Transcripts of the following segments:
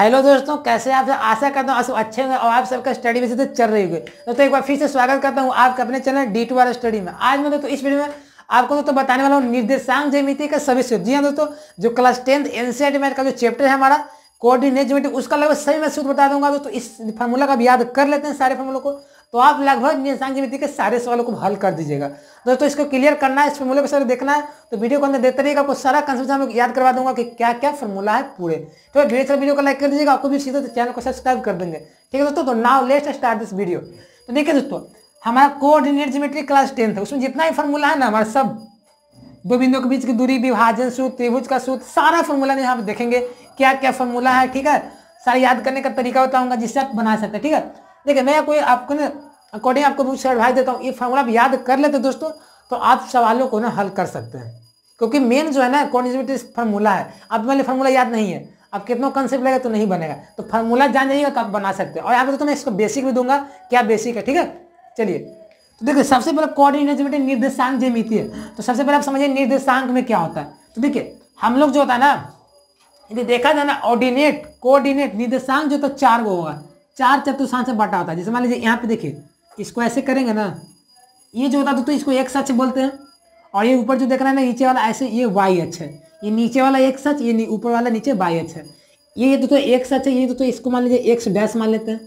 hello दोस्तों कैसे आप आशा करता हूँ आप सब अच्छे होंगे और आप सबका स्टडी वैसे तो चल रही होगी दोस्तों तो एक बार फिर से स्वागत करता हूँ आपके अपने चैनल डी टू वाला स्टडी में आज मैं दोस्तों तो इस वीडियो में आपको दोस्तों तो बताने वाला हूँ निर्देशांक जयमिति का सभी सूत्र जी हाँ दोस्तों जो क्लास टेंथ एनसीआर मैथ का जो चैप्टर है हमारा कोऑर्डिनेट ज्योमेट्री उसका लगभग सही मैं सूत्र बता दूंगा दोस्तों इस फॉर्मूला का भी याद कर लेते हैं सारे फॉर्मूलों को तो आप लगभग निर्देशांक ज्यामिति के सारे सवालों को हल कर दीजिएगा तो दोस्तों इसको क्लियर करना है इस फॉर्मूले को सर देखना है तो वीडियो को अंदर देखते रहिएगा आपको सारा कंसेप्ट मैं याद करवा दूंगा कि क्या क्या फॉर्मूला है पूरे तो वीडियो सर वीडियो को लाइक कर दीजिएगा आपको भी सीधे चैनल को सब्सक्राइब कर देंगे ठीक है दोस्तों तो now let start this video तो देखिए दोस्तों हमारा कोऑर्डिनेट ज्योमेट्री क्लास टेंथ है उसमें जितना भी फॉर्मूला है ना हमारा सब दो बिंदुओं के बीच की दूरी विभाजन सूत्र त्रिभुज का सूत्र सारा फॉर्मूला यहाँ पर देखेंगे क्या क्या फॉर्मूला है ठीक है सारा याद करने का तरीका बताऊंगा जिससे आप बना सकते हैं ठीक है देखिए मैं कोई आपको ना अकॉर्डिंग आपको मुझसे एडवाइस देता हूँ ये फॉर्मूला आप याद कर लेते दोस्तों तो आप सवालों को ना हल कर सकते हैं क्योंकि मेन जो है ना कॉन्जिविटी फार्मूला है अब मैंने फार्मूला याद नहीं है अब कितना कंसेप्ट लगेगा तो नहीं बनेगा तो फार्मूला जान जाइएगा तो आप बना सकते हैं और यहाँ पर तो मैं इसको बेसिक भी दूंगा क्या बेसिक है ठीक है चलिए तो देखिए सबसे पहले कोऑर्डिनेट निर्देशांक जमिति है तो सबसे पहले आप समझिए निर्देशांक में क्या होता है तो देखिए हम लोग जो होता है ना यदि देखा जाए ना ऑर्डिनेट कोऑर्डिनेट निर्देशांक जो तो चार गो होगा चार चतुर्थांश से बांटा होता है जैसे मान लीजिए यहाँ पे देखिए इसको ऐसे करेंगे ना ये जो होता है तो इसको एक सच बोलते हैं और ये ऊपर जो देख रहे हैं ना नीचे वाला ऐसे ये वाई अक्ष है ये नीचे वाला एक सच ये ऊपर वाला नीचे वाई अक्ष है ये ये तो, तो एक सच है ये तो, तो इसको मान लीजिए एक्स डैश मान लेते हैं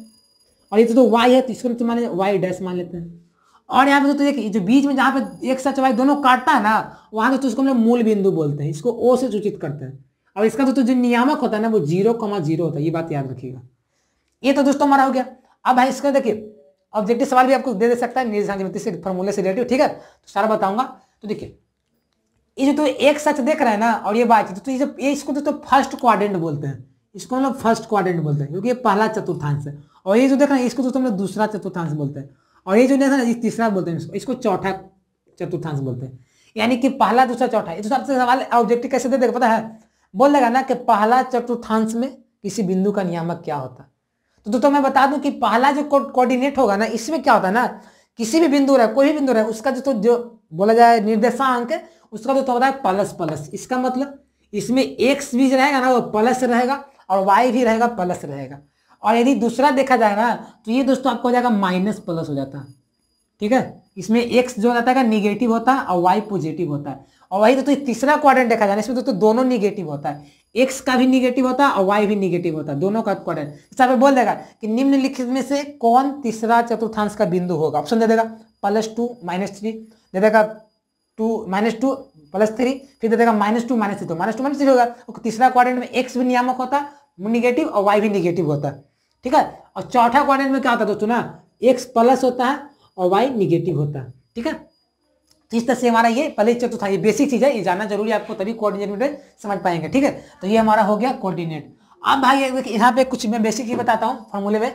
और ये तो, तो वाई है तो इसको तो मान लीजिए वाई डैश मान लेते हैं और यहाँ पे तो, तो देखिए जो बीच में जहाँ पे एक सच वाई दोनों काटता है ना वहाँ तो इसको हम लोग मूल बिंदु बोलते हैं इसको ओ से सूचित करते हैं और इसका तो जो नियामक होता है ना वो जीरो कमा जीरो होता है ये बात याद रखिएगा ये तो दोस्तों हमारा हो गया अब भाई इसके देखिए ऑब्जेक्टिव सवाल भी आपको दे दे सकता है से फॉर्मूले से रिलेटिव ठीक है तो सारा बताऊंगा तो देखिए ये जो तो एक सच देख रहे हैं ना और ये बात तो ये ये इसको दोस्तों फर्स्ट क्वाड्रेंट बोलते हैं इसको हम लोग फर्स्ट क्वाड्रेंट बोलते हैं क्योंकि ये पहला चतुर्थांश है और ये जो देख रहे हैं इसको दोस्तों हम लोग दूसरा चतुर्थांश बोलते हैं और ये जो देख रहे तीसरा बोलते हैं इसको चौथा चतुर्थांश बोलते हैं यानी कि पहला दूसरा चौथा है तो सबसे सवाल ऑब्जेक्टिव कैसे दे देगा पता है बोल लगा ना कि पहला चतुर्थांश में किसी बिंदु का नियामक क्या होता है तो दोस्तों मैं बता दूं कि पहला जो कोऑर्डिनेट होगा ना इसमें क्या होता है ना किसी भी बिंदु रहे कोई भी बिंदु रहे उसका जो तो, जो बोला जाए निर्देशांक उसका तो होता है प्लस प्लस इसका मतलब इसमें एक्स भी रहेगा ना वो प्लस रहेगा और वाई भी रहेगा प्लस रहेगा और यदि दूसरा देखा जाए ना तो ये दोस्तों आपको हो जाएगा माइनस प्लस हो जाता है ठीक है इसमें एक्स जो रहता है निगेटिव होता है और वाई पॉजिटिव होता है और वही दोस्तों तो तीसरा क्वाड्रेंट देखा जाए इसमें दोस्तों तो दोनों निगेटिव होता है एक्स का भी निगेटिव होता है और वाई भी निगेटिव होता है दोनों का कॉर्डन सर बोल देगा कि निम्नलिखित में से कौन तीसरा चतुर्थांश का बिंदु होगा ऑप्शन दे देगा प्लस टू माइनस थ्री दे देगा two minus two plus three फिर दे देगा माइनस टू माइनस थ्री तो माइनस टू माइनस थ्री होगा तीसरा क्वारेंट में एक्स भी नियामक होता है निगेटिव और वाई भी निगेटिव होता है ठीक है और चौथा क्वारेंट में क्या होता है दोस्तों ना एक्स प्लस होता है और वाई निगेटिव होता है ठीक है तो इस तरह से हमारा ये पहले चैप्टर तो था ये बेसिक चीज़ है ये जानना जरूरी है आपको तभी कोऑर्डिनेट न्यूटन समझ पाएंगे ठीक है तो ये हमारा हो गया कोऑर्डिनेट अब भाई यहाँ पे कुछ मैं बेसिक ही बताता हूँ फॉर्मूले में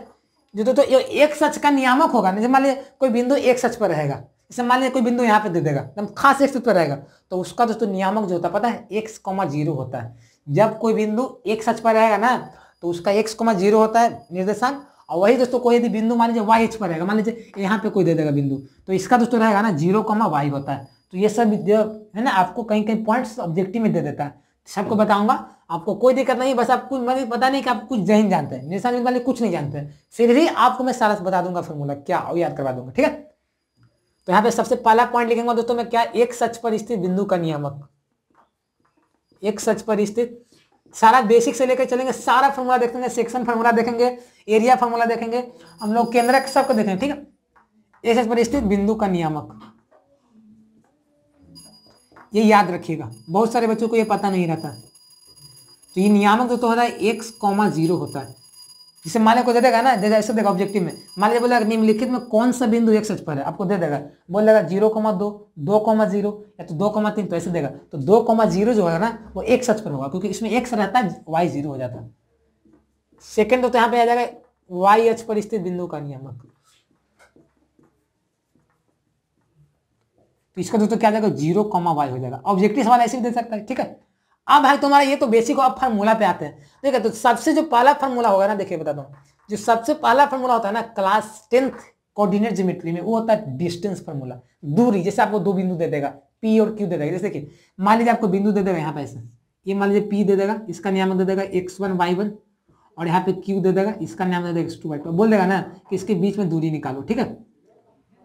जो तो, तो एक सच का नियामक होगा जैसे मान लीजिए कोई बिंदु एक सच पर रहेगा जैसे मान लीजिए कोई बिंदु यहाँ पे दे देगा एकदम खास एक सच पर रहेगा तो उसका दोस्तों तो नियामक जो होता है पता है एक्स कॉमा जीरो होता है जब कोई बिंदु एक सच पर रहेगा ना तो उसका एक्स कॉमा जीरो होता है निर्देशांक और वही दोस्तों कोई यदि बिंदु मान लीजिए वाई एक्स पर रहेगा मान लीजिए यहाँ पे कोई दे देगा बिंदु तो इसका दोस्तों रहेगा ना जीरो कमा वाई होता है तो ये सब है ना आपको कहीं कहीं पॉइंट्स ऑब्जेक्टिव में दे देता है सबको बताऊंगा आपको कोई दिक्कत नहीं बस आप कुछ मैंने मतलब पता नहीं कि आप कुछ जहन जानते हैं निशान बिंदु वाले कुछ नहीं जानते हैं फिर भी आपको मैं सारा बता दूंगा फॉर्मूला क्या और याद करवा दूंगा ठीक है तो यहाँ पे सबसे पहला पॉइंट लिखेंगे दोस्तों मैं क्या एक सच पर स्थित बिंदु का नियामक एक सच पर स्थित सारा बेसिक से लेकर चलेंगे सारा फॉर्मूला देखेंगे सेक्शन फॉर्मूला देखेंगे एरिया फॉर्मूला देखेंगे हम लोग केंद्रक सबको देखेंगे ठीक है एस एस पर स्थित बिंदु का नियामक ये याद रखिएगा बहुत सारे बच्चों को ये पता नहीं रहता तो ये नियामक जो तो होता है एक्स कॉमा जीरो होता है जिसे माले को दे देगा ना दे ऐसे देगा ऑब्जेक्टिव में माले बोलेगा निम्नलिखित में कौन सा बिंदु एक सच पर है आपको दे देगा बोलेगा जीरो कमा दो दो कमा जीरो या तो दो कमा तीन तो ऐसे देगा तो दो कमा जीरो जो होगा ना वो एक सच पर होगा क्योंकि इसमें एक रहता है वाई जीरो हो जाता है सेकेंड तो, तो यहाँ पे आ जाएगा वाई एच पर स्थित बिंदु का नियमक तो इसका दोस्तों क्या जाएगा जीरो कॉमा वाई हो जाएगा ऑब्जेक्टिव सवाल ऐसे भी दे सकता है ठीक है अब भाई तुम्हारा ये तो बेसिक अब फार्मूला पे आते हैं ठीक है तो सबसे जो पहला फार्मूला होगा ना देखिए बता दो जो सबसे पहला फार्मूला होता है ना क्लास टेंथ कोऑर्डिनेट ज्योमेट्री में वो होता है डिस्टेंस फार्मूला दूरी जैसे आपको दो बिंदु दे देगा पी और क्यू दे देगा जैसे कि मान लीजिए आपको बिंदु दे देगा यहाँ पे ऐसे ये मान लीजिए पी दे देगा इसका नियम दे देगा एक्स वन वाई वन और यहाँ पे क्यू दे देगा इसका नियम दे देगा एक्स टू वाई टू बोल देगा ना कि इसके बीच में दूरी निकालो ठीक है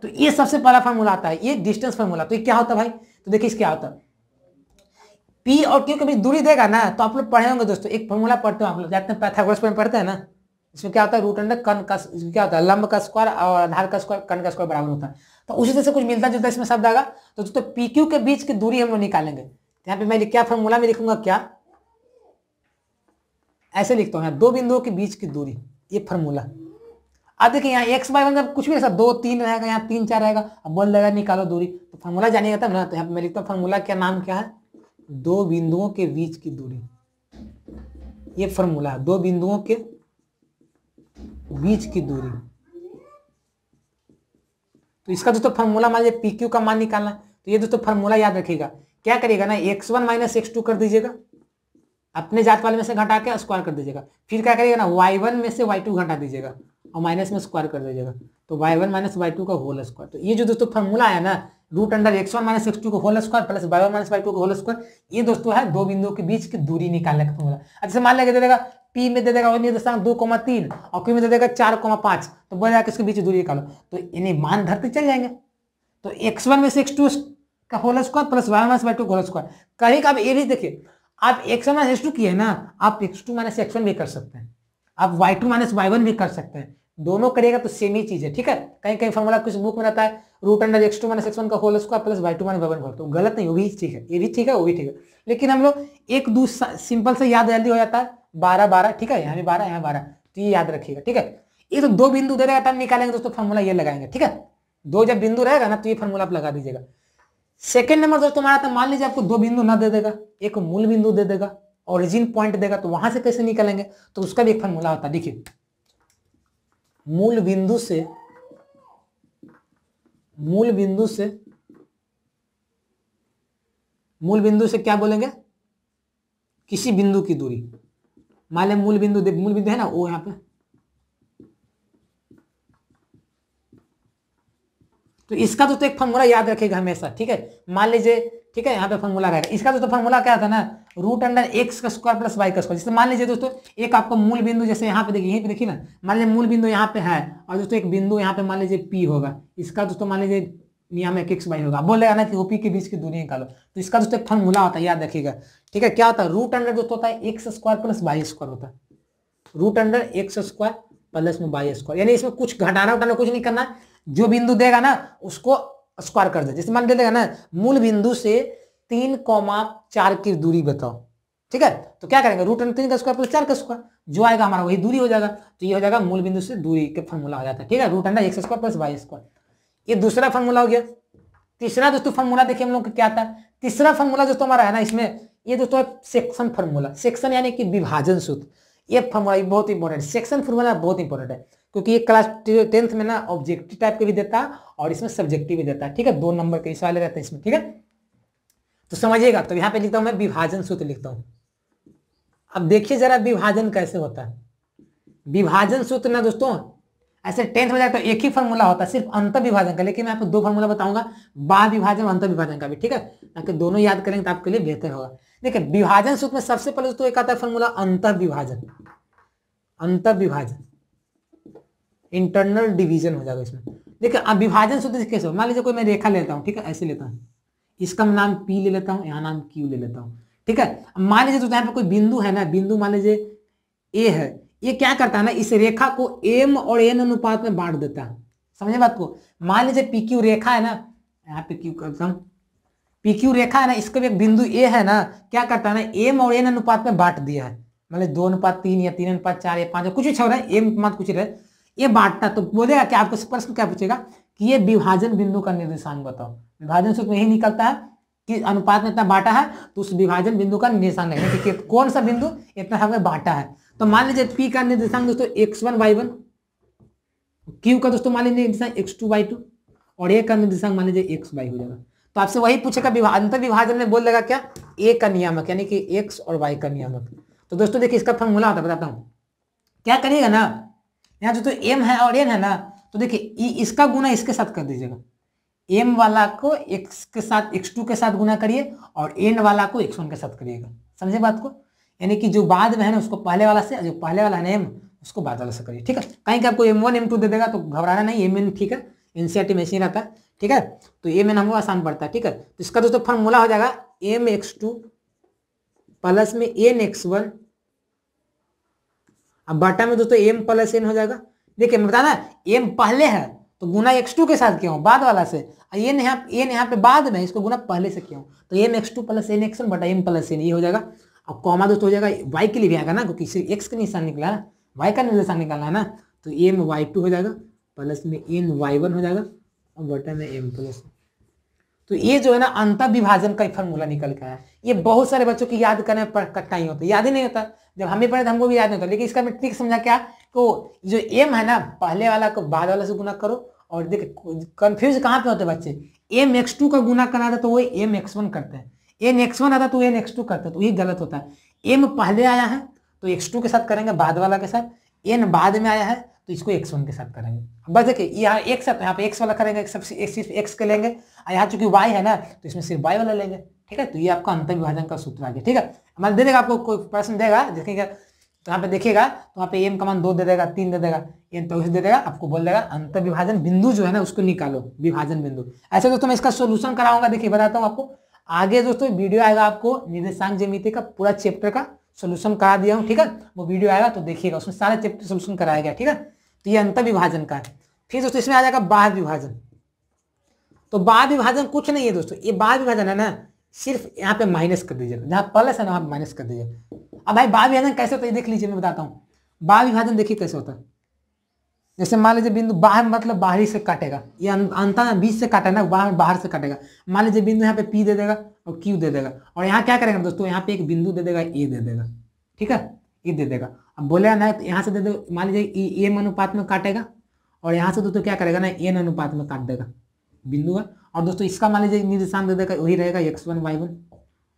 तो ये सबसे पहला फार्मूला आता है ये डिस्टेंस फार्मूला तो ये क्या होता है भाई तो देखिए इसका होता है पी और क्यू के बीच दूरी देगा ना तो आप लोग पढ़े होंगे दोस्तों एक फॉर्मूला पढ़ते हो आप लोग जाते हैं पैथागोरस में पढ़ते हैं ना इसमें क्या होता है रूट अंडर कन का क्या होता है लंब का स्क्वायर और आधार का स्क्वायर कन का स्क्वायर बराबर होता है तो उसी तरह से कुछ मिलता जुलता इसमें शब्द आएगा तो दोस्तों पी क्यू के बीच की दूरी हम लोग निकालेंगे यहाँ पे मैं क्या फॉर्मूला में लिखूंगा क्या ऐसे लिखता हूँ दो बिंदुओं के बीच की दूरी ये फॉर्मूला अब देखिए यहाँ एक्स बाई वन का कुछ भी ऐसा दो तीन रहेगा यहाँ तीन चार रहेगा अब बोल रहेगा निकालो दूरी तो फॉर्मूला जानिएगा तब ना तो यहाँ पे मैं लिखता हूँ फॉर्मूला क्या नाम क्या है दो बिंदुओं के बीच की दूरी ये फॉर्मूला दो बिंदुओं के बीच की दूरी तो इसका दोस्तों फॉर्मूला मान लीजिए पी क्यू का मान निकालना तो ये दोस्तों फॉर्मूला याद रखिएगा क्या करिएगा ना X one minus X two कर दीजिएगा अपने जात वाले में से घटा के स्क्वायर कर दीजिएगा फिर क्या करिएगा ना वाई वन में से वाई टू घटा दीजिएगा और माइनस में स्क्वायर कर दीजिएगा तो Y one minus Y two का होल स्क्वायर तो ये जो दोस्तों फॉर्मूला आया ना root under X one minus X two को whole square plus Y one minus Y two को होल स्क्वायर ये दोस्तों है दो बिंदुओं के बीच की दूरी निकालने का फॉर्मूला अच्छा मान लिया दे देगा पी में दे देगा और दशा दो कोमा तीन और क्यू में दे देगा चार कोमा पांच तो बोल कि इसके बीच दूरी निकालो तो इन्हें मान धरते चल जाएंगे तो एक्स वन में से एक्स टू का whole square plus Y minus Y two का होल स्क्वायर कभी आप ये भी देखिए आप X one minus X two किए ना आप X two minus X one भी कर सकते हैं आप Y two minus Y one भी कर सकते हैं दोनों करेगा तो सेम ही चीज है ठीक है कहीं कहीं फॉर्मूला कुछ बुक में रहता है root under X two minus X one का whole square plus Y two minus Y one तो गलत नहीं वो भी ठीक है ये भी ठीक है वो भी ठीक है लेकिन हम लोग एक दूसरा सिंपल से याद जल्दी हो जाता है बारह बारह ठीक है यहाँ भी बारह यहाँ बारह तो ये याद रखिएगा ठीक है ये तो दो बिंदु दे रहेगा तब तो निकालेंगे दोस्तों फॉर्मूला ये लगाएंगे ठीक है दो जब बिंदु रहेगा ना तो ये फॉर्मूला आप लगा दीजिएगा सेकेंड नंबर दोस्तों हमारा था तो मान लीजिए आपको दो बिंदु ना दे देगा एक मूल बिंदु दे देगा ओरिजिन पॉइंट देगा तो वहां से कैसे निकालेंगे तो उसका भी एक फॉर्मूला होता है देखिए मूल बिंदु से मूल बिंदु से मूल बिंदु से क्या बोलेंगे किसी बिंदु की दूरी मान लें मूल बिंदु मूल बिंदु है ना वो यहां पे तो इसका तो, तो एक फॉर्मूला याद रखेगा हमेशा ठीक है मान लीजिए ठीक है यहां पे फॉर्मूला रहेगा इसका तो, तो फॉर्मूला क्या था ना रूट अंडर एक्स का स्क्वायर प्लस वाई का स्क्वायर जैसे मान लीजिए दोस्तों एक आपका मूल बिंदु जैसे यहाँ पे देखिए यहीं पे देखिए ना मान लीजिए मूल बिंदु यहाँ पे है और दोस्तों एक बिंदु यहाँ पे मान लीजिए पी होगा इसका दोस्तों मान लीजिए यहाँ में एक्स वाई होगा बोलेगा ना कि ओपी के बीच की दूरी निकालो तो इसका दोस्तों एक फॉर्मूला होता है याद रखिएगा ठीक है क्या होता है रूट अंडर दोस्तों होता है X square plus Y square होता है root under X square plus में वाई स्क्वायर यानी इसमें कुछ घटाना उठाना कुछ नहीं करना जो बिंदु देगा ना उसको स्क्वायर कर दे जैसे मान दे ना मूल बिंदु से तीन कौमा चार की दूरी बताओ ठीक है तो क्या करेंगे रूट अंड तीन का स्क्वायर प्लस चार का स्क्वायर जो आएगा हमारा वही दूरी हो जाएगा तो ये हो जाएगा मूल बिंदु से दूरी के फॉर्मूला आ जाता है ठीक है root under X square plus Y square ये दूसरा फॉर्मूला हो गया तीसरा दोस्तों फॉर्मूला देखिए हम लोग क्या आता है तीसरा फॉर्मूला दोस्तों हमारा है ना इसमें ये दोस्तों है सेक्शन फॉर्मूला सेक्शन यानी कि विभाजन सूत्र ये फॉर्मूला बहुत इंपॉर्टेंट सेक्शन फॉर्मूला बहुत इंपॉर्टेंट है क्योंकि ये क्लास टेंथ में ना ऑब्जेक्टिव टाइप के भी देता है और इसमें सब्जेक्टिव भी देता है ठीक है दो नंबर के इस वाले रहते हैं इसमें ठीक है तो समझिएगा तो यहां पे लिखता हूं मैं विभाजन सूत्र लिखता हूं अब देखिए जरा विभाजन कैसे होता है विभाजन सूत्र ना दोस्तों ऐसे टेंथ में जाए तो एक ही फॉर्मूला होता है सिर्फ अंत विभाजन का लेकिन मैं आपको दो फॉर्मूला बताऊंगा बाह विभाजन अंत विभाजन का भी ठीक है ताकि दोनों याद करेंगे तो आपके लिए बेहतर होगा देखिए विभाजन सूत्र में सबसे पहले दोस्तों एक आता है फॉर्मूला अंत विभाजन अंत विभाजन इंटरनल डिवीजन हो जाएगा इसमें देखिए अब विभाजन सूत्र कैसे मान लीजिए कोई मैं रेखा लेता हूँ ठीक है ऐसे लेता हूँ इसका मैं नाम पी ले लेता हूँ यहाँ नाम क्यू ले लेता हूँ ठीक है मान लीजिए तो यहाँ पे कोई बिंदु है ना बिंदु मान लीजिए ए है ये क्या करता है ना इस रेखा को एम और एन अनुपात में बांट देता है समझे बात को मान लीजिए पी क्यू रेखा है ना यहाँ पे क्यू करता हूँ पी क्यू रेखा है ना इसका भी एक बिंदु ए है ना क्या करता है ना एम और एन अनुपात में बांट दिया है मतलब दो अनुपात तीन या तीन अनुपात चार या पांच कुछ भी छोड़ रहा है एम अनुपात कुछ रहे ये बांटता तो बोलेगा क्या आपको प्रश्न क्या पूछेगा कि ये विभाजन बिंदु का निर्देशांक बताओ विभाजन सूत्र तो यही निकलता है कि अनुपात में इतना बांटा है तो उस विभाजन बिंदु का निर्देशांक है कि कौन सा बिंदु इतना हमें बांटा है तो मान लीजिए पी का निर्देशांक दोस्तों X one Y one Q का दोस्तों मान लीजिए निर्देशांक एक्स टू वाई टू और ए का निर्देशांक मान लीजिए एक्स वाई हो जाएगा तो आपसे वही पूछेगा अंतर विभाजन में बोल देगा क्या ए का नियामक यानी कि एक्स और वाई का नियामक तो दोस्तों देखिए इसका फॉर्मूला होता है बताता हूँ क्या करिएगा ना यहाँ जो तो एम है और एन है ना तो देखिए इसका गुना इसके साथ कर दीजिएगा एम वाला को एक्स के साथ एक्स टू के साथ गुना करिए और एन वाला को एक्स वन के साथ करिएगा समझे बात को यानी कि जो बाद में है ना उसको पहले वाला से जो पहले वाला है ना एम उसको बाद वाला से करिए ठीक है कहीं कि आपको एम वन एम टू दे देगा तो घबराना नहीं एम एन ठीक है एन सी आर टी में ऐसे रहता है ठीक है तो एम एन हमको आसान पड़ता है ठीक है तो इसका दोस्तों फॉर्मूला हो जाएगा एम एक्स टू प्लस में एन एक्स वन अब बाटा में दोस्तों एम प्लस एन हो जाएगा देखिए मैं बताना एम पहले है तो गुना एक्स टू के साथ किया हूँ बाद वाला से एन यहाँ एन यहाँ पे बाद में इसको गुना पहले से किया हूँ तो M X two plus N X one बटा एम प्लस एन ये हो जाएगा अब कॉमा दोस्तों हो जाएगा वाई के लिए भी आएगा ना क्योंकि सिर्फ एक्स का निशान निकला है वाई का निशान निकालना है ना तो एम वाई टू हो जाएगा प्लस में एन वाई वन हो जाएगा और बटा में एम प्लस तो ये जो है ना अंतर विभाजन का फॉर्मूला निकल के आया ये बहुत सारे बच्चों की याद करने पर कठिनाई होता है याद ही नहीं होता जब हमें पढ़े तो हमको भी याद नहीं होता लेकिन इसका मैं ट्रिक समझा क्या तो जो एम है ना पहले वाला को बाद वाला से गुना करो और देख कन्फ्यूज कहाँ पे होते बच्चे एम एक्स टू का गुना करना था तो वो एम एक्स वन करते हैं एन एक्स वन आता तो एन एक्स टू करता तो वही गलत होता है एम पहले आया है तो एक्स टू के साथ करेंगे बाद वाला के साथ एन बाद में आया है तो इसको एक्स वन के साथ करेंगे बस देखिए यहाँ एक्स साथ यहाँ पे एक्स वाला करेंगे एक्स एक्स के लेंगे यहाँ चूंकि वाई है ना तो इसमें सिर्फ वाई वाला लेंगे ठीक है तो ये आपका अंतर विभाजन का सूत्र आ गया ठीक है मान दे देगा आपको कोई प्रश्न देगा देखेगा तो यहाँ पे देखिएगा तो वहाँ पे एम का मान दो दे देगा तीन दे देगा एम चौबीस दे देगा आपको बोल देगा अंतर विभाजन बिंदु जो है ना उसको निकालो विभाजन बिंदु ऐसे दोस्तों मैं इसका सोल्यूशन कराऊंगा देखिए बताता हूँ आपको आगे दोस्तों वीडियो आएगा आपको निर्देशांक जमीति का पूरा चैप्टर का सोल्यूशन करा दिया हूँ ठीक है वो वीडियो आएगा तो देखिएगा उसमें सारा चैप्टर सोल्यूशन कराया गया ठीक है तो ये अंतर विभाजन का है फिर दोस्तों इसमें आ जाएगा बाहर विभाजन तो बाद विभाजन कुछ नहीं है दोस्तों ये बाद विभाजन है ना सिर्फ यहाँ पे माइनस कर दीजिए जहाँ प्लस है ना वहाँ माइनस कर दीजिए अब भाई बाद विभाजन कैसे होता है देख लीजिए मैं बताता हूँ बाद विभाजन देखिए कैसे होता है जैसे मान लीजिए बिंदु बाहर मतलब बाहरी से काटेगा ये अंतर में बीच से काटा ना बाहर बाहर से काटेगा मान लीजिए बिंदु यहाँ पे पी दे देगा और क्यू दे देगा और यहाँ क्या करेगा दोस्तों यहाँ पे एक बिंदु दे देगा ए दे देगा ठीक है ए दे देगा अब बोले ना तो यहाँ से दे दो मान लीजिए एम e, अनुपात में काटेगा और यहाँ से दोस्तों क्या करेगा ना एन अनुपात में काट देगा बिंदु है और दोस्तों इसका मान लीजिए निर्देशांक दे देगा वही रहेगा एक्स वन वाई वन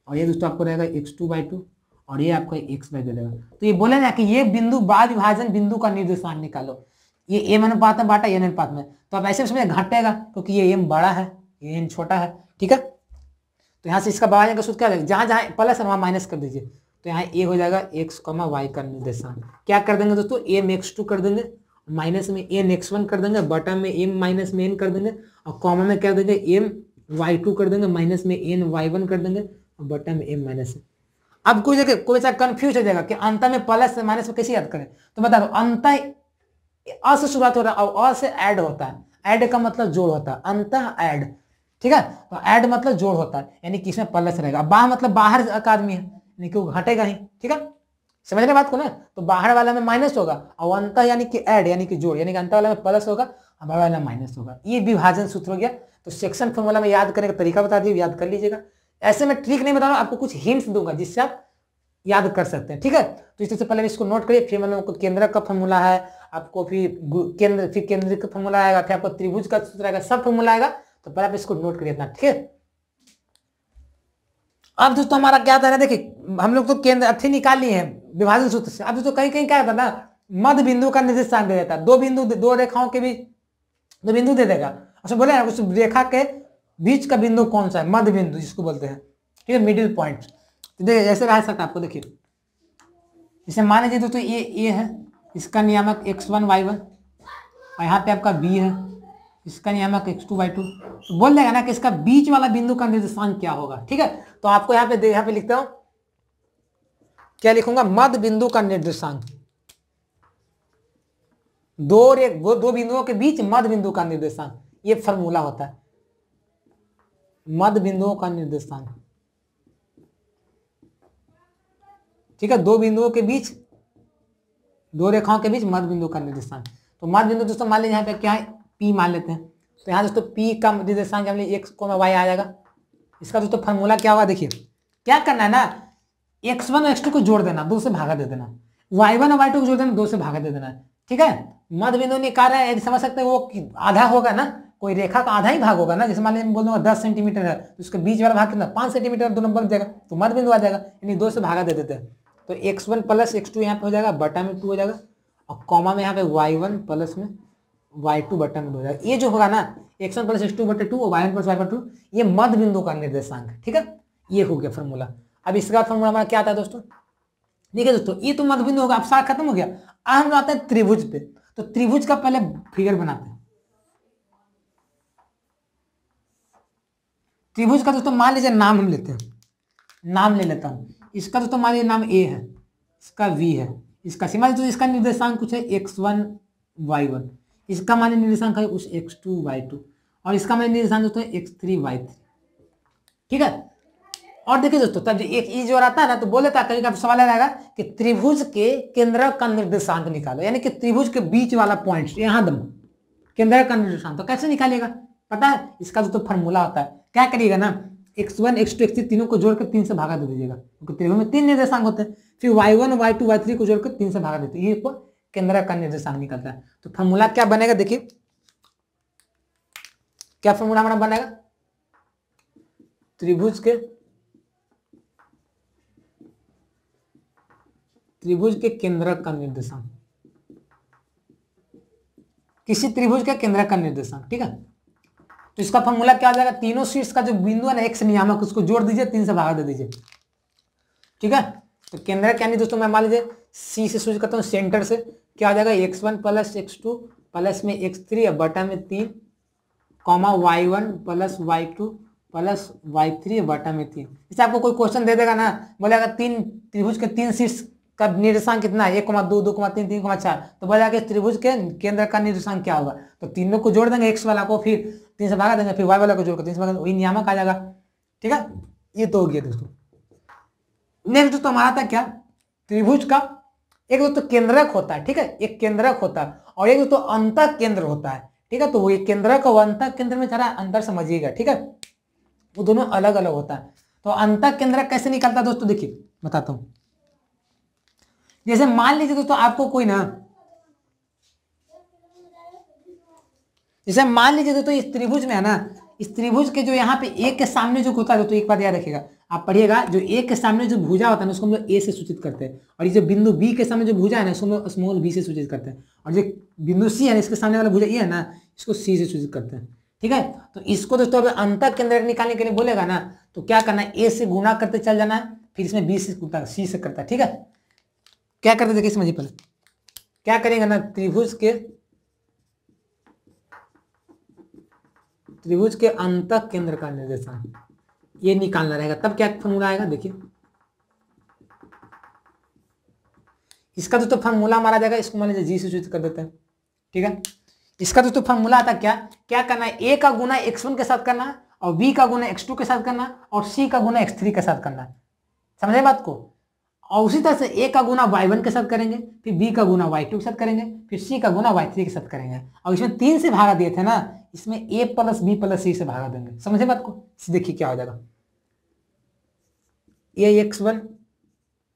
और ये दोस्तों आपको रहेगा एक्स टू बाई टू और ये आपका एक्स बाई दे देगा तो ये बोले ना कि ये बिंदु बाद विभाजन बिंदु का निर्देशांक निकालो ये एम अनुपात में बांटा एन अनुपात में तो आप ऐसे उसमें घटेगा क्योंकि ये एम बड़ा है ये एन छोटा है ठीक है तो यहाँ से इसका विभाजन का सूत्र क्या रहेगा जहाँ जहाँ प्लस है वहाँ माइनस कर दीजिए तो यहाँ ए हो जाएगा एक्स कॉमा वाई का निर्देशांक क्या कर देंगे दोस्तों एम एक्स टू कर देंगे माइनस में एन एक्स वन कर देंगे बटन में एम माइनस में एन कर देंगे और कॉमन में क्या देंगे एम वाई टू कर देंगे माइनस में एन वाई वन कर देंगे और बटन में एम माइनस अब कोई जगह कोई ऐसा कन्फ्यूज हो जाएगा कि अंत में प्लस माइनस में कैसे याद करें तो बता दो अंत अ से शुरुआत हो रहा है और अ से ऐड होता है ऐड का मतलब जोड़ होता है अंत ऐड ठीक है तो ऐड मतलब जोड़ होता है यानी कि इसमें प्लस रहेगा बाह मतलब बाहर का आदमी है यानी कि वो घटेगा ही ठीक है समझ रहे बात को ना तो बाहर वाला में माइनस होगा और अंत यानी कि एड यानी कि जोड़ यानी कि अंत वाला में प्लस होगा बाहर वाला माइनस होगा ये विभाजन सूत्र हो गया तो सेक्शन फॉर्मूला में याद करने का तरीका बता दिए याद कर लीजिएगा ऐसे में ट्रिक नहीं बता रहा आपको कुछ हिंट्स दूंगा जिससे आप याद कर सकते हैं ठीक है तो इससे तो पहले इसको नोट करिए फिर मैंने केंद्र का फॉर्मूला है आपको फिर केंद्र फिर केंद्र का फॉर्मूला आएगा फिर आपको त्रिभुज का सूत्र आएगा सब फॉर्मूला आएगा तो पहले आप इसको नोट करिए अपना ठीक है अब दोस्तों हमारा क्या था देखिए हम लोग तो केंद्र अथी निकाल लिए हैं विभाजन सूत्र से अब तो कहीं कहीं क्या होता ना मध्य बिंदु का निर्देशांक दे देता है दो बिंदु दो रेखाओं के बीच दो बिंदु दे देगा अच्छा बोले ना उस रेखा के बीच का बिंदु कौन सा है मध्य बिंदु जिसको बोलते हैं ठीक है मिडिल पॉइंट तो देखिए ऐसे रह सकता है आपको देखिए इसे मान लीजिए दोस्तों तो ये ए है इसका नियामक एक्स वन वाई वन और यहाँ पे आपका बी है इसका नियामक एक्स टू वाई टू तो बोल देगा ना कि इसका बीच वाला बिंदु का निर्देशांक क्या होगा ठीक है तो आपको यहाँ पे यहाँ पे लिखता हूँ क्या लिखूंगा मध्य बिंदु का निर्देशांक दो एक दो बिंदुओं के बीच मध्य बिंदु का निर्देशांक ये फॉर्मूला होता है मध्य बिंदुओं का निर्देशांक ठीक है दो बिंदुओं के बीच दो रेखाओं के बीच मध्य बिंदु का निर्देशांक तो मध्य बिंदु दोस्तों मान लीजिए यहां पे क्या है पी मान लेते हैं तो यहां दोस्तों पी का निर्देशांक हमने एक्स में वाई आ जाएगा इसका दोस्तों फॉर्मूला क्या होगा देखिए क्या करना है ना एक्स वन एक्स टू को जोड़ देना दो से भागा दे देना वाई वन और वाई टू को जोड़ देना दो से भागा दे देना ठीक है मध्य बिंदु निकाल रहे हैं समझ सकते हैं वो आधा होगा ना कोई रेखा का आधा ही भाग होगा ना जैसे मान लीजिए बोलूंगा दस सेंटीमीटर है तो उसके बीच वाला भाग कितना पांच सेंटीमीटर दो नंबर जाएगा तो मध्य बिंदु आ जाएगा यानी दो से भागा दे देते हैं तो X one plus X two यहाँ पे हो जाएगा बटा में टू हो जाएगा और कॉमा में यहाँ पे वाई वन प्लस में वाई टू बटा में हो जाएगा ये जो होगा ना X one plus X two बटे टू और वाई वन प्लस वाई बटा टू ये मध्य बिंदु का निर्देशांक ठीक है ये हो गया फॉर्मूला अब इसका फॉर्मूला हमारा क्या आता है दोस्तों देखिए दोस्तों ये तो मध्यबिंदु होगा सारा खत्म हो गया अब हम आते हैं त्रिभुज पे तो त्रिभुज का पहले फिगर बनाते हैं त्रिभुज का दोस्तों मान लीजिए नाम हम लेते हैं नाम ले लेता हूँ इसका दोस्तों मान लीजिए नाम ए है इसका वी है इसका सीमा जो इसका निर्देशांक कुछ है एक्स वन वाई वन इसका मान्य निर्देशांक है उस एक्स टू वाई टू और इसका मान्य निर्देशांक दोस्तों एक्स थ्री वाई थ्री ठीक है और देखिए दोस्तों तब एक ई जो आता है ना तो बोले था कभी कभी सवाल रहेगा कि त्रिभुज के केंद्र का निर्देशांक निकालो यानी कि त्रिभुज के बीच वाला पॉइंट यहां दम केंद्र का निर्देशांक तो कैसे निकालेगा पता है इसका जो तो फॉर्मूला होता है क्या करिएगा ना X one X two X three तीनों को जोड़कर तीन से भागा दे दीजिएगा क्योंकि तो त्रिभुज में तीन निर्देशांक होते हैं फिर Y one Y two Y three को जोड़कर तीन से भागा देते हैं ये केंद्र का निर्देशांक निकलता है तो फॉर्मूला क्या बनेगा देखिए क्या फॉर्मूला हमारा बनेगा त्रिभुज के त्रिभुज के केंद्रक का निर्देशांक किसी त्रिभुज के केंद्रक का निर्देशांक ठीक है तो इसका फॉर्मूला क्या हो जाएगा तीनों शीर्ष का जो बिंदु है ना एक्स नियामक उसको जोड़ दीजिए तीन से भाग दे दीजिए ठीक है तो केंद्रक यानी दोस्तों मैं मान लीजिए सी से सूच करता हूँ सेंटर से क्या आ जाएगा X one plus X two plus में एक्स थ्री बटा में तीन comma Y one plus Y two plus Y three बटा में तीन जैसे आपको कोई क्वेश्चन दे देगा ना बोलेगा तीन त्रिभुज के तीन शीर्ष का निर्देशांक कितना है एक कमा दो दो कमा तीन तीन कमा चार तो बोला जाएगा त्रिभुज के केंद्र का निर्देशांक क्या होगा तो तीनों को जोड़ देंगे एक्स वाला को फिर तीन से भागा देंगे फिर वाई वाला को जोड़कर तीन से भागा वही नियामक आ जाएगा ठीक है ये तो हो गया दोस्तों नेक्स्ट दोस्तों हमारा था क्या त्रिभुज का एक दोस्तों केंद्रक होता है ठीक है एक केंद्रक होता है और एक दोस्तों अंत केंद्र होता है ठीक है तो वो एक केंद्रक और अंत केंद्र में जरा अंतर समझिएगा ठीक है वो दोनों अलग अलग होता है तो अंत केंद्रक कैसे निकलता है दोस्तों देखिए बताता हूँ जैसे मान लीजिए दोस्तों आपको कोई ना जैसे मान लीजिए दोस्तों इस त्रिभुज में है ना इस त्रिभुज के जो यहाँ पे एक के सामने जो होता है तो एक बात याद रखिएगा आप पढ़िएगा जो एक के सामने जो भुजा होता है ना उसको हम लोग ए से सूचित करते हैं और ये जो बिंदु बी के सामने जो भुजा है ना उसको हम लोग स्मॉल बी से सूचित करते हैं और जो बिंदु सी है ना इसके सामने वाला भुजा ये है ना इसको सी से सूचित करते हैं ठीक है तो इसको दोस्तों अगर अंत के अंदर निकालने के लिए बोलेगा ना तो क्या करना है ए से गुना करते चल जाना है फिर इसमें बी से सी से करता है ठीक है क्या करते देखिए समझिए पहले क्या करेंगे ना त्रिभुज के त्रिभुज के अंत केंद्र का निर्देशांक ये निकालना रहेगा तब क्या फॉर्मूला आएगा देखिए इसका तो, तो फॉर्मूला मारा जाएगा इसको मान लीजिए जी से सूचित कर देते हैं ठीक है इसका तो, तो फॉर्मूला आता क्या क्या करना है ए का गुना एक्स वन के साथ करना और बी का गुना एक्स टू के साथ करना और सी का गुना एक्स थ्री के साथ करना समझे बात को और उसी तरह से ए का गुना वाई वन के साथ करेंगे फिर बी का गुना वाई टू के साथ करेंगे फिर सी का गुना वाई थ्री के साथ करेंगे और इसमें तीन से भागा दिए थे ना इसमें A plus B plus C से भागा देंगे समझे बात को देखिए क्या हो जाएगा A X one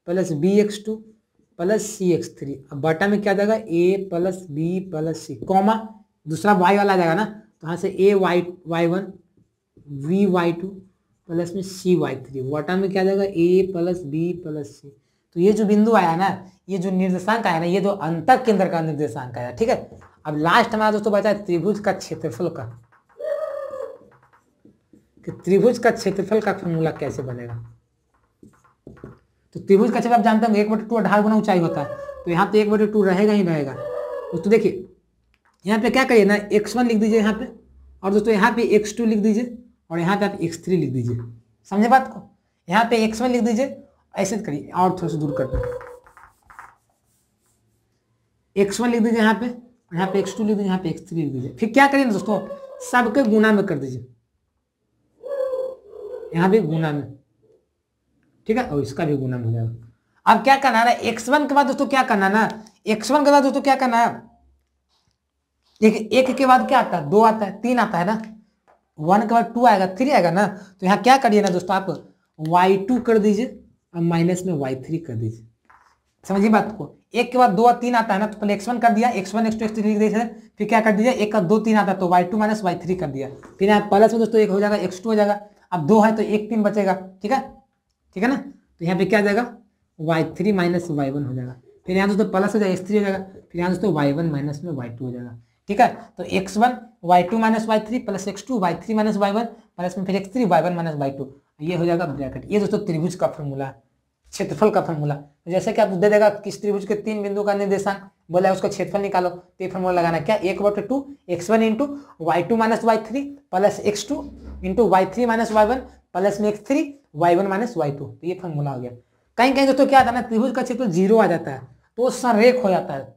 plus B X two plus C X three अब बटा में क्या जाएगा A plus B plus C comma दूसरा वाई वाला जाएगा ना तो यहाँ से A Y Y one B Y two plus में सी वाई थ्री वाटा में क्या जाएगा A plus B plus C तो ये जो बिंदु आया ना ये जो निर्देशांक आया ना ये जो अंतर केंद्र का निर्देशांक आया ठीक है अब लास्ट हमारा दोस्तों बचा है त्रिभुज का क्षेत्रफल का कि त्रिभुज का क्षेत्रफल का फॉर्मूला कैसे बनेगा तो त्रिभुज का आप जानते हैं एक बटे टू अठारह गुना ऊंचाई होता है तो यहाँ पे एक बटे टू रहेगा ही रहेगा दोस्तों देखिए यहाँ पे क्या करिए ना एक्स वन लिख दीजिए यहाँ पे और दोस्तों यहाँ पे एक्स टू लिख दीजिए और यहाँ पे आप एक्स थ्री लिख दीजिए समझे बात को यहाँ पे एक्स वन लिख दीजिए ऐसे तो करिए और थोड़ा सा दूर कर दो एक्स वन लिख दीजिए यहाँ पे यहाँ पे एक्स टू लिख दीजिए यहाँ पे एक्स थ्री लिख दीजिए फिर क्या करिए दोस्तों सबके गुना में कर दीजिए यहाँ भी गुना में ठीक है और इसका भी गुना में हो जाएगा अब क्या करना है एक्स वन के बाद दोस्तों क्या करना ना एक्स वन के बाद दोस्तों क्या करना है एक, एक के बाद क्या आता है दो आता है तीन आता है ना वन के बाद टू आएगा थ्री आएगा ना तो यहाँ क्या करिए ना दोस्तों आप वाई टू कर दीजिए अब माइनस में वाई थ्री कर दीजिए समझिए बात को एक के बाद दो और तीन आता है ना तो पहले एक्स वन कर दिया X one X two X three लिख दीजिए फिर क्या कर दीजिए एक का दो तीन आता है तो Y two minus Y three कर दिया फिर यहाँ प्लस में दोस्तों एक हो जाएगा एक्स टू हो जाएगा अब दो है तो एक तीन बचेगा ठीक है ठीक है ना तो यहाँ पे क्या जाएगा Y three minus Y one हो जाएगा फिर यहाँ दोस्तों प्लस हो जाएगा एक्स थ्री हो जाएगा फिर यहाँ दोस्तों वाई वन माइनस में वाई टू हो जाएगा ठीक है तो X one Y two minus Y three plus X two Y three minus Y one और में फिर X three Y one minus Y two ये हो जाएगा ब्रैकेट ये दोस्तों त्रिभुज का फॉर्मूला क्षेत्रफल का फॉर्मूला तो जैसे कि आप दे देगा किस त्रिभुज के तीन बिंदु का निर्देशांक बोला है उसका क्षेत्रफल निकालो तो ये फॉर्मूला लगाना क्या एक बटे two X one into Y two minus Y three plus X two into Y three minus Y one plus में X three Y one minus Y two तो ये फॉर्मूला हो गया कहीं कहीं दोस्तों क्या आता है ना त्रिभुज का क्षेत्र जीरो आ जाता है तो संरेख हो जाता है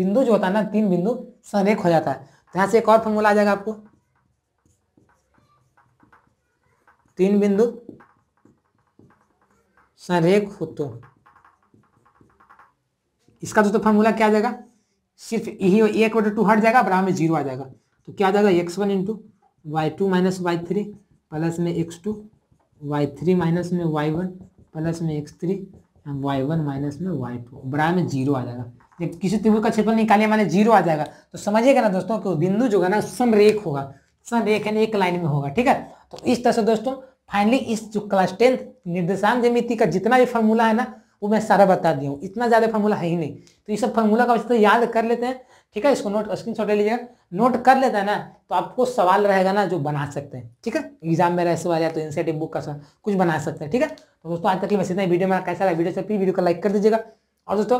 बिंदु जो होता है ना तीन बिंदु संरेख हो जाता है यहाँ से एक और फॉर्मूला आ जाएगा आपको तीन बिंदु संरेख हो तो इसका जो तो फॉर्मूला क्या आ जाएगा सिर्फ यही एक बटे टू हट जाएगा बराबर में जीरो आ जाएगा तो क्या आ जाएगा X one into Y two minus Y three plus में X two Y three minus में वाई वन प्लस में X three Y one minus में वाई टू बराबर में जीरो आ जाएगा जब किसी त्रिभुज का क्षेत्रफल निकालिए माने जीरो आ जाएगा तो समझिएगा ना दोस्तों कि बिंदु जो है ना संरेख होगा संरेख यानी एक लाइन में होगा ठीक है तो इस तरह से दोस्तों फाइनली इस जो क्लास टेंथ निर्देशांक जमिति का जितना भी फार्मूला है ना वो मैं सारा बता दिया हूँ इतना ज़्यादा फार्मूला है ही नहीं तो ये सब फार्मूला का तो याद कर लेते हैं ठीक है इसको नोट स्क्रीन शॉट ले लीजिएगा नोट कर लेता है ना तो आपको सवाल रहेगा ना जो बना सकते हैं ठीक है एग्जाम में रह सवाल या तो एनसीआरटी बुक का कुछ बना सकते हैं ठीक है तो दोस्तों आज तक बस इतना वीडियो मेरा कैसा लगा वीडियो से प्लीज वीडियो को लाइक कर दीजिएगा और दोस्तों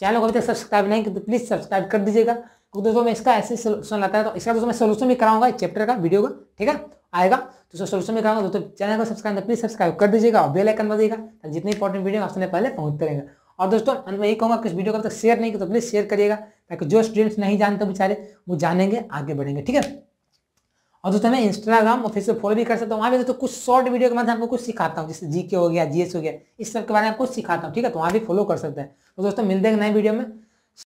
चैनल को अभी तक सब्सक्राइब नहीं तो प्लीज़ सब्सक्राइब कर दीजिएगा क्योंकि तो दोस्तों मैं इसका ऐसे सोल्यूशन लाता है तो इसका दोस्तों मैं सोल्यूशन भी कराऊंगा चैप्टर का वीडियो का ठीक है आएगा तो सोल्यूशन में कहा दोस्तों चैनल को सब्सक्राइब प्लीज सब्सक्राइब कर दीजिएगा और बेल आइकन बजेगा ताकि जितनी इंपॉर्टेंट वीडियो आप सबसे पहले पहुंचते रहेंगे और दोस्तों अंत में यही कहूँगा कि इस वीडियो को अब तक शेयर नहीं किया तो प्लीज़ शेयर करिएगा ताकि जो स्टूडेंट्स नहीं जानते बेचारे वो जानेंगे आगे बढ़ेंगे ठीक है और दोस्तों मैं इंस्टाग्राम और फेसबुक फॉलो भी कर सकता हूँ वहाँ भी दोस्तों कुछ शॉर्ट वीडियो के माध्यम आपको कुछ सिखाता हूँ जैसे जी के हो गया जीएस हो गया इस सब के बारे में कुछ सिखाता हूँ ठीक है तो वहाँ भी फॉलो कर सकते हैं तो दोस्तों मिलते हैं नए वीडियो में